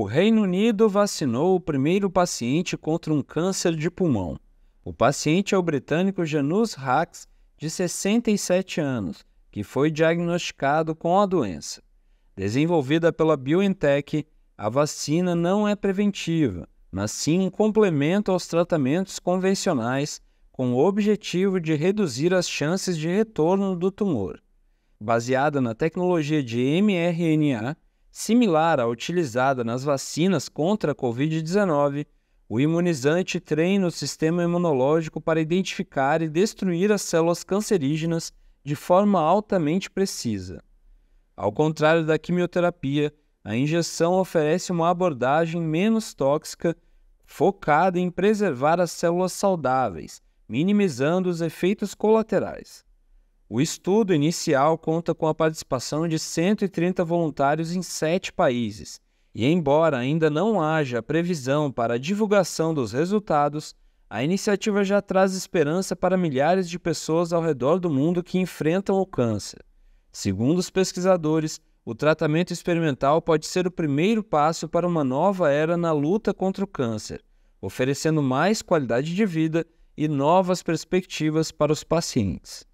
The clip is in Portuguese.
O Reino Unido vacinou o primeiro paciente contra um câncer de pulmão. O paciente é o britânico Janus Rax, de 67 anos, que foi diagnosticado com a doença. Desenvolvida pela BioNTech, a vacina não é preventiva, mas sim um complemento aos tratamentos convencionais com o objetivo de reduzir as chances de retorno do tumor. Baseada na tecnologia de mRNA, similar à utilizada nas vacinas contra a Covid-19, o imunizante treina o sistema imunológico para identificar e destruir as células cancerígenas de forma altamente precisa. Ao contrário da quimioterapia, a injeção oferece uma abordagem menos tóxica, focada em preservar as células saudáveis, minimizando os efeitos colaterais. O estudo inicial conta com a participação de 130 voluntários em sete países, e embora ainda não haja previsão para a divulgação dos resultados, a iniciativa já traz esperança para milhares de pessoas ao redor do mundo que enfrentam o câncer. Segundo os pesquisadores, o tratamento experimental pode ser o primeiro passo para uma nova era na luta contra o câncer, oferecendo mais qualidade de vida e novas perspectivas para os pacientes.